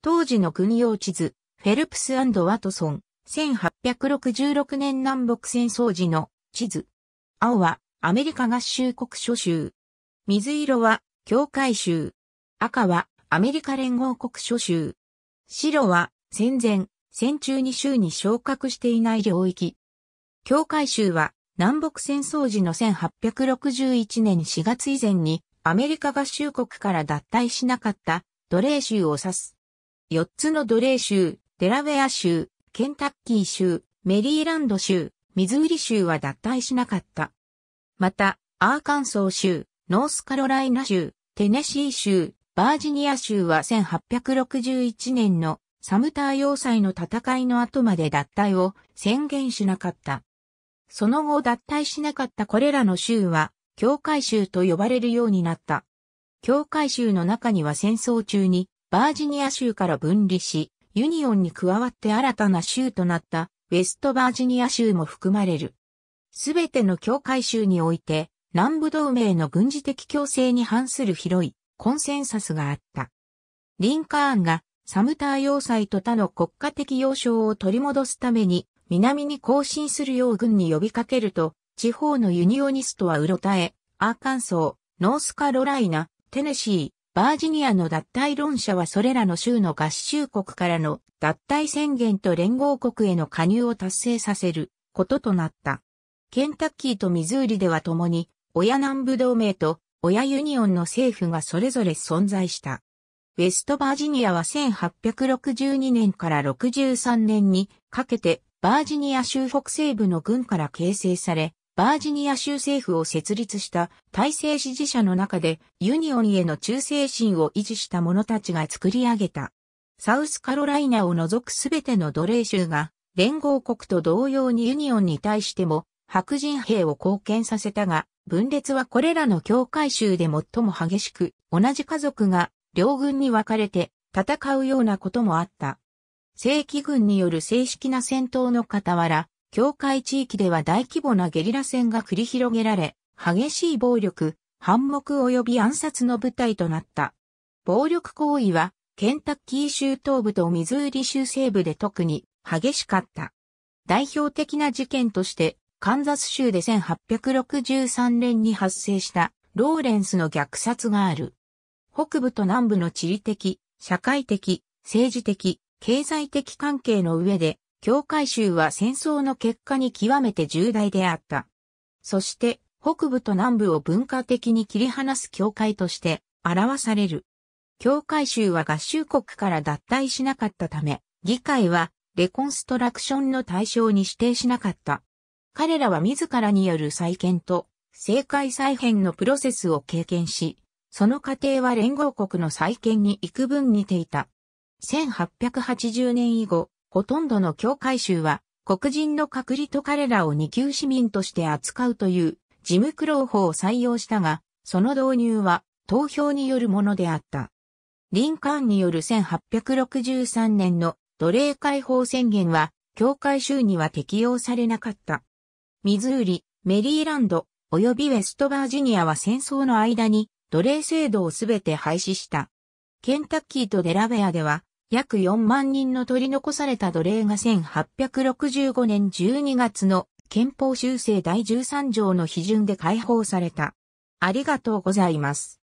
当時の軍用地図、フェルプスワトソン、1866年南北戦争時の地図。青はアメリカ合衆国諸州。水色は境界州。赤はアメリカ連合国諸州。白は戦前、戦中に州に昇格していない領域。境界州は南北戦争時の1861年4月以前にアメリカ合衆国から脱退しなかった奴隷州を指す。4つの奴隷州、デラウェア州、ケンタッキー州、メリーランド州、ミズーリ州は脱退しなかった。また、アーカンソー州、ノースカロライナ州、テネシー州、バージニア州は1861年のサムター要塞の戦いの後まで脱退を宣言しなかった。その後脱退しなかったこれらの州は、教会州と呼ばれるようになった。境界州の中には戦争中にバージニア州から分離し、ユニオンに加わって新たな州となったウェストバージニア州も含まれる。すべての境界州において、南部同盟の軍事的強制に反する広いコンセンサスがあった。リンカーンがサムター要塞と他の国家的要衝を取り戻すために南に行進するよう軍に呼びかけると、地方のユニオニストはうろたえ、アーカンソー、ノースカロライナ、テネシー、バージニアの脱退論者はそれらの州の合衆国からの脱退宣言と連合国への加入を達成させることとなった。ケンタッキーとミズーリでは共に、親南部同盟と親ユニオンの政府がそれぞれ存在した。ウェストバージニアは1862年から63年にかけてバージニア州北西部の軍から形成され、バージニア州政府を設立した体制支持者の中でユニオンへの忠誠心を維持した者たちが作り上げた。サウスカロライナを除くすべての奴隷州が連合国と同様にユニオンに対しても白人兵を貢献させたが、分裂はこれらの教会州で最も激しく、同じ家族が両軍に分かれて戦うようなこともあった。正規軍による正式な戦闘の傍ら、境界地域では大規模なゲリラ戦が繰り広げられ、激しい暴力、反目及び暗殺の舞台となった。暴力行為は、ケンタッキー州東部とミズーリ州西部で特に激しかった。代表的な事件として、カンザス州で1863年に発生したローレンスの虐殺がある。北部と南部の地理的、社会的、政治的、経済的関係の上で教会州は戦争の結果に極めて重大であった。そして、北部と南部を文化的に切り離す教会として表される。教会州は合衆国から脱退しなかったため、議会はレコンストラクションの対象に指定しなかった。彼らは自らによる再建と政界再編のプロセスを経験し、その過程は連合国の再建に幾分似ていた。1880年以後、ほとんどの教会州は黒人の隔離と彼らを二級市民として扱うという事務苦労法を採用したが、その導入は投票によるものであった。リンカーンによる1863年の奴隷解放宣言は、教会州には適用されなかった。ミズーリ、メリーランド、及びウェストバージニアは戦争の間に奴隷制度をすべて廃止した。ケンタッキーとデラウェアでは約4万人の取り残された奴隷が1865年12月の憲法修正第13条の批准で解放された。ありがとうございます。